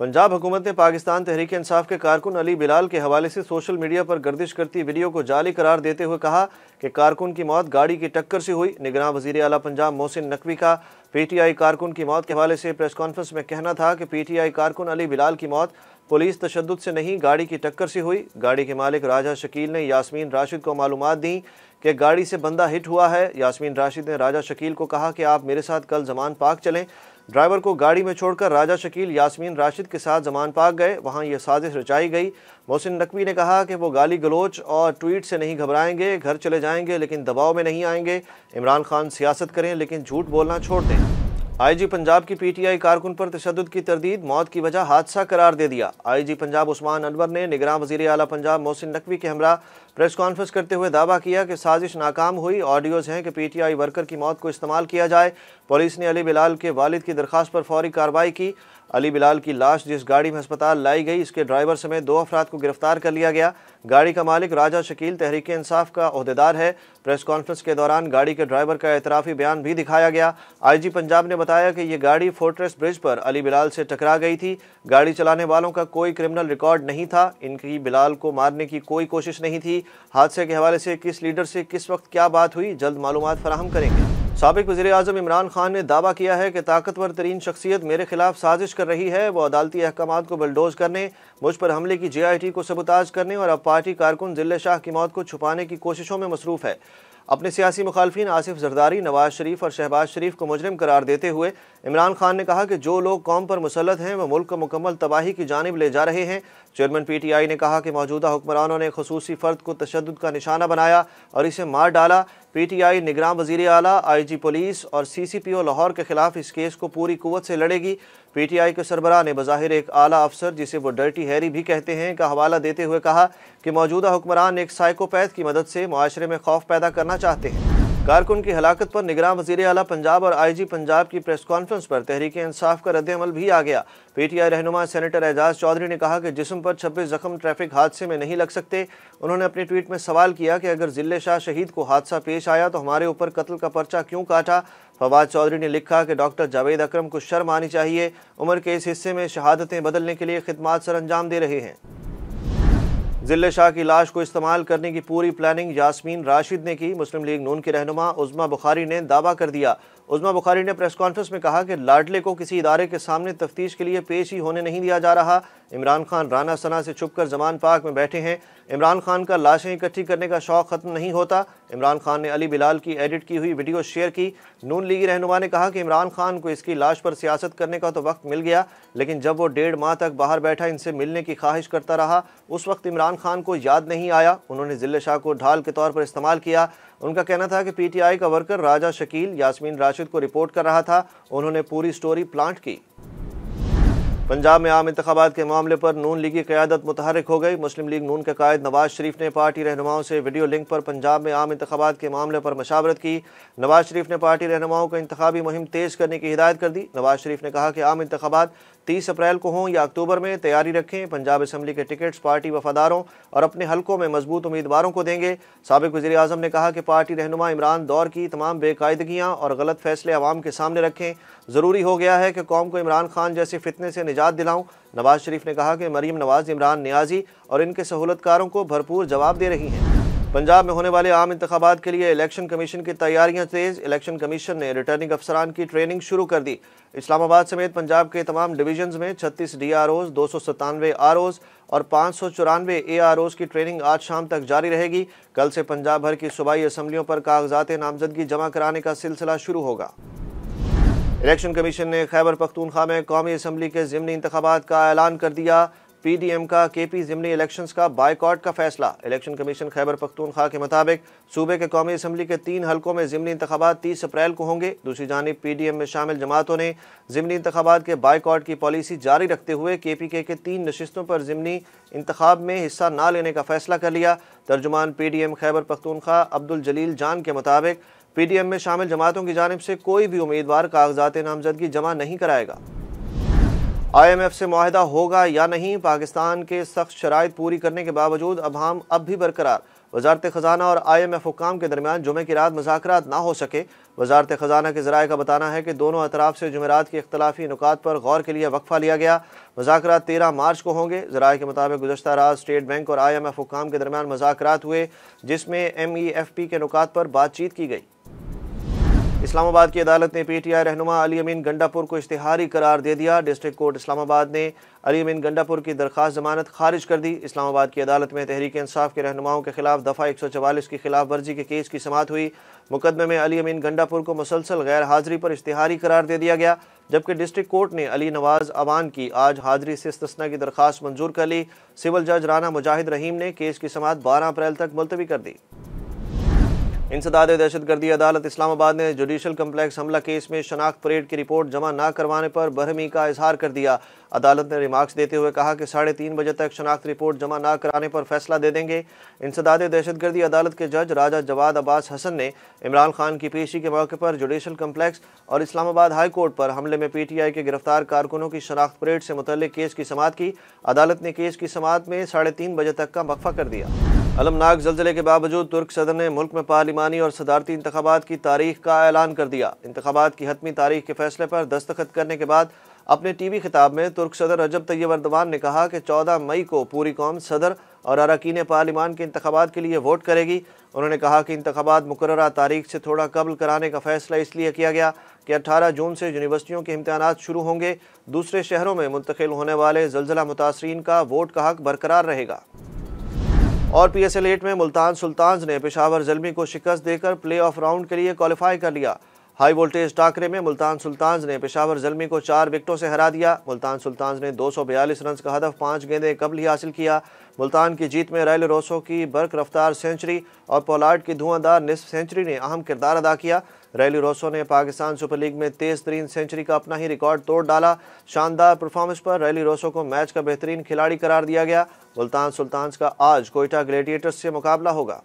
पंजाब हुकूमत ने पाकिस्तान तहरीक इंसाफ के कारकुन अली बिलाल के हवाले से सोशल मीडिया पर गर्दिश करती वीडियो को जाली करार देते हुए कहा कि कारकुन की मौत गाड़ी की टक्कर से हुई निगरान वजीर अला पंजाब मोहसिन नकवी का पीटीआई कारकुन की मौत के हवाले से प्रेस कॉन्फ्रेंस में कहना था कि पीटीआई कारकुन अली बिलाल की मौत पुलिस तशद से नहीं गाड़ी की टक्कर से हुई गाड़ी के मालिक राजा शकील ने यासमीन राशिद को मालूम दी कि गाड़ी से बंदा हिट हुआ है यासमीन राशिद ने राजा शकील को कहा कि आप मेरे साथ कल जमान पाक चलें ड्राइवर को गाड़ी में छोड़कर राजा शकील यासमीन राशिद के साथ जमान पाक गए वहाँ यह साजिश रचाई गई मोहसिन नकवी ने कहा कि वो गाली गलोच और ट्वीट से नहीं घबराएंगे घर चले जाएंगे लेकिन दबाव में नहीं आएंगे इमरान खान सियासत करें लेकिन झूठ बोलना छोड़ दें आईजी पंजाब की पीटीआई कारकुन पर तशद की तरदीद मौत की वजह हादसा करार दे दिया आईजी पंजाब उस्मान अनवर ने निगरान वजी अला पंजाब मोहसिन नकवी के हमरा प्रेस कॉन्फ्रेंस करते हुए दावा किया कि साजिश नाकाम हुई ऑडियोज़ हैं कि पीटीआई वर्कर की मौत को इस्तेमाल किया जाए पुलिस ने अली बिलाल के वालिद की दरख्वास्त पर फौरी कार्रवाई की अली बिलाल की लाश जिस गाड़ी में अस्पताल लाई गई इसके ड्राइवर समेत दो अफराद को गिरफ्तार कर लिया गया गाड़ी का मालिक राजा शकील तहरीक इंसाफ का अहदेदार है प्रेस कॉन्फ्रेंस के दौरान गाड़ी के ड्राइवर का एतराफ़ी बयान भी दिखाया गया आईजी पंजाब ने बताया कि ये गाड़ी फोर्ट्रेस ब्रिज पर अली बिलाल से टकरा गई थी गाड़ी चलाने वालों का कोई क्रिमिनल रिकॉर्ड नहीं था इनकी बिलाल को मारने की कोई कोशिश नहीं थी हादसे के हवाले से किस लीडर से किस वक्त क्या बात हुई जल्द मालूम फराहम करेंगे सबक वजी अजम इमरान खान ने दावा किया है कि ताकतवर तरीन शख्सियत मेरे खिलाफ साजिश कर रही है वो अदालती अहकाम को बलडोज करने मुझ पर हमले की जे आई टी को सबुताज करने और अब पार्टी कारकुन जिले शाह की मौत को छुपाने की कोशिशों में मसरूफ़ है अपने सियासी मुखालफी आसिफ जरदारी नवाज शरीफ और शहबाज शरीफ को मुजरम करार देते हुए इमरान खान ने कहा कि जो लोग कौम पर मुसलत हैं वह मुल्क को मुकम्मल तबाही की जानब ले जा रहे हैं चेयरमैन पी टी आई ने कहा कि मौजूदा हुक्मरानों ने खसूसी फ़र्द को तशद का निशाना बनाया और इसे मार डाला पी टी आई निगरान वजीर आला आई जी पुलिस और सी सी पी ओ लाहौर के खिलाफ इस केस को पूरी कुत से लड़ेगी पी टी आई के सरबराह ने बज़ाहिर एक आला अफसर जिसे वो डर्टी हैरी भी कहते हैं का हवाला देते हुए कहा कि मौजूदा हुक्मरान एक साइकोपैथ की मदद से माशरे में खौफ पैदा करना चाहते हैं कारकुन की हलाकत पर निगरान वजीर अला पंजाब और आई जी पंजाब की प्रेस कॉन्फ्रेंस पर तहरीक इंसाफ का रद्दमल भी आ गया पी टी आई रहनुमा सैनिटर एजाज चौधरी ने कहा कि जिसम पर छब्बीस जख्म ट्रैफिक हादसे में नहीं लग सकते उन्होंने अपने ट्वीट में सवाल किया कि अगर जिले शाह शहीद को हादसा पेश आया तो हमारे ऊपर कत्ल का पर्चा क्यों काटा फवाद चौधरी ने लिखा कि डॉक्टर जावेद अक्रम को शर्म आनी चाहिए उम्र के इस हिस्से में शहादतें बदलने के लिए खदमात सर अंजाम दे रहे हैं जिले शाह की लाश को इस्तेमाल करने की पूरी प्लानिंग यासमीन राशिद ने की मुस्लिम लीग नून की रहनुमा उजमा बुखारी ने दावा कर दिया उजमा बुखारी ने प्रेस कॉन्फ्रेंस में कहा कि लाडले को किसी इदारे के सामने तफ्तीश के लिए पेश ही होने नहीं दिया जा रहा इमरान खान राना सना से छुपकर जमान पाक में बैठे हैं इमरान खान का लाशें इकट्ठी करने का शौक ख़त्म नहीं होता इमरान खान ने अली बिलाल की एडिट की हुई वीडियो शेयर की नून लीगी रहनुमा ने कहा कि इमरान खान को इसकी लाश पर सियासत करने का तो वक्त मिल गया लेकिन जब वो डेढ़ माह तक बाहर बैठा इनसे मिलने की ख्वाहिश करता रहा उस वक्त इमरान खान को याद नहीं आया उन्होंने जिले शाह को ढाल के तौर पर इस्तेमाल किया उनका कहना था कि पीटीआई का वर्कर राजा शकील यास्मीन राशिद को रिपोर्ट कर रहा था उन्होंने पूरी स्टोरी प्लांट की पंजाब में आम इंतबात के मामले पर नून लीग की क्यादत मुतहरक हो गई मुस्लिम लीग नून के कायद नवाज शरीफ ने पार्टी रहनुमाओं से वीडियो लिंक पर पंजाब में आम इंतबात के मामले पर मशावरत की नवाज शरीफ ने पार्टी रहनुमाओं को इंतबी मुहिम तेज़ करने की हिदायत कर दी नवाज शरीफ ने कहा कि आम इंतबात तीस अप्रैल को हों या अक्टूबर में तैयारी रखें पंजाब असम्बली के टिकट्स पार्टी वफादारों और अपने हलकों में मजबूत उम्मीदवारों को देंगे सबक वजी अजम ने कहा कि पार्टी रहनुमा इमरान दौर की तमाम बेकायदगियाँ और गलत फैसले आवाम के सामने रखें ज़रूरी हो गया है कि कौम को इमरान खान जैसे फितने से निजात दिलाऊँ नवाज शरीफ ने कहा कि मरीम नवाज इमरान न्याजी और इनके सहूलतकारों को भरपूर जवाब दे रही हैं पंजाब में होने वाले आम इंतबात के लिए इलेक्शन कमीशन की तैयारियां तेज इलेक्शन कमीशन ने रिटर्निंग अफसरान की ट्रेनिंग शुरू कर दी इस्लामाबाद समेत पंजाब के तमाम डिवीजन में छत्तीस डी आर ओज दो सौ सतानवे आर ओज और पाँच सौ चौरानवे ए आर ओज की ट्रेनिंग आज शाम तक जारी रहेगी कल से पंजाब भर की सूबाई असम्बलियों पर कागजात नामजदगी जमा कराने का सिलसिला शुरू होगा इलेक्शन कमीशन ने खैबर पख्तूनख्वा में कौमी असम्बली के ज़मनी इंतबात का ऐलान कर दिया पीडीएम का के पी ज़मनी इलेक्शंस का बायकॉट का फैसला इलेक्शन कमीशन खैबर पख्तूनख्वा के मुताबिक सूबे के कौमी असम्बली के तीन हलकों में ज़मनी इंतबात तीस अप्रैल को होंगे दूसरी जानब पी डी एम में शामिल जमातों ने ज़मनी इंतबात के बायकॉट की पॉलिसी जारी रखते हुए के पी के के तीन नशस्तों पर ज़मनी इंतब में हिस्सा ना लेने का फैसला कर लिया तर्जुमान पी डी एम खैबर पख्तूनख्वा अब्दुल जलील जान के मुताबिक पी डी एम में शामिल जमातों की जानब से कोई भी उम्मीदवार कागजात नामजदगी जमा नहीं कराएगा आई एम एफ़ से माहदा होगा या नहीं पाकिस्तान के सख्त शराइ पूरी करने के बावजूद अब हम अब भी बरकरार वजारत ख़जाना और आई एम एफ हुकाम के दरमियान जुमे की रात मजाकर ना हो सके वजारत ख़जाना के जराये का बताना है कि दोनों अतराफ़ से जुमेरात के अख्तलाफी नुकात पर गौर के लिए वक्फ़ा लिया गया मजाकर तेरह मार्च को होंगे जराये के मुताबिक गुजशत रात स्टेट बैंक और आई एम एफ हुकाम के दरमियान मजाकर हुए जिसमें एम ई एफ पी के नुकात पर बातचीत की गई इस्लामाबाद की अदालत ने पी टी आई रहनुमा अली अमीन गंडापुर को इश्तिहारी करार दे दिया डिस्ट्रिक्ट कोर्ट इस्लामाबाद ने अली अमीन गंडापुर की दरख्वास्त जमानत खारिज कर दी इस्लामाबाद की अदालत में तहरीक इंसाफ के रहनुमाओं के खिलाफ दफ़ा एक सौ चवालीस की खिलाफ वर्जी के केस की समात हुई मुकदमे में अली अमीन गंडापुर को मुसलसल गैर हाजिरी पर इश्तिहारी करार दे दिया गया जबकि डिस्ट्रिक्ट कोर्ट ने अली नवाज अवान की आज हाजिरी से इस्तना की दरख्वास्त मंजूर कर ली सिविल जज राना मुजाहिद रहीम ने केस की समात बारह अप्रैल तक मुलतवी कर दी इंसदाद दहशत गर्दी अदालत इस्लामाबाद ने जुडिशल कम्प्लेक्स हमला केस में शनाख्त परेड की रिपोर्ट जमा न करवाने पर बरहमी का इजहार कर दिया अदालत ने रिमार्क्स देते हुए कहा कि साढ़े तीन बजे तक शनाख्त रिपोर्ट जमा न कराने पर फैसला दे देंगे इंसदाद दहशत गर्दी अदालत के जज राजा जवाद अब्बास हसन ने इमरान खान की पेशी के मौके पर जुडिशल कम्प्लेक्स और इस्लामाबाद हाई कोर्ट पर हमले में पी टी आई के गिरफ्तार कारकुनों की शनाख्त परेड से मुतल केस की समात की अदालत ने केस की समात में साढ़े तीन बजे तक का वक्फा कर दिया अलमनाक जलजिले के बावजूद तुर्क सदर ने मुल्क में पार्लिमानी और सदारती इंतबात की तारीख का ऐलान कर दिया इंतबात की हतमी तारीख के फैसले पर दस्तखत करने के बाद अपने टी वी खिताब में तुर्क सदर रजब तैयब अरदवान ने कहा कि चौदह मई को पूरी कौम सदर और अरकान पार्लिमान के इंतबात के लिए वोट करेगी उन्होंने कहा कि इंतबात मुकर तारीख से थोड़ा कबल कराने का फैसला इसलिए किया गया कि अट्ठारह जून से यूनिवर्सिटियों के इम्तहान शुरू होंगे दूसरे शहरों में मुंतकिल होने वाले जलजिला मुतासरीन का वोट का हक बरकरार रहेगा और पी एस एल एट में मुल्तान सुल्तान ने पेशावर जलमी को शिकस्त देकर प्ले ऑफ राउंड के लिए क्वालिफाई कर लिया हाई वोल्टेज टाकरे में मुल्तान सुल्तान ने पेशावर जलमी को चार विकटों से हरा दिया मुल्तान सुल्तान ने दो सौ बयालीस रन का हदफ पाँच गेंदे कबल ही हासिल किया मुल्तान की जीत में रैल रोसो की बर्क रफ्तार सेंचुरी और पोलार्ड की धुआंधार निसफ सेंचुरी ने अहम किरदार अदा किया रैली रोसो ने पाकिस्तान सुपर लीग में तेज तरीन सेंचुरी का अपना ही रिकॉर्ड तोड़ डाला शानदार परफॉर्मेंस पर रैली रोसो को मैच का बेहतरीन खिलाड़ी करार दिया गया मुल्तान सुल्तान का आज कोयटा ग्लेडिएटर्स से मुकाबला होगा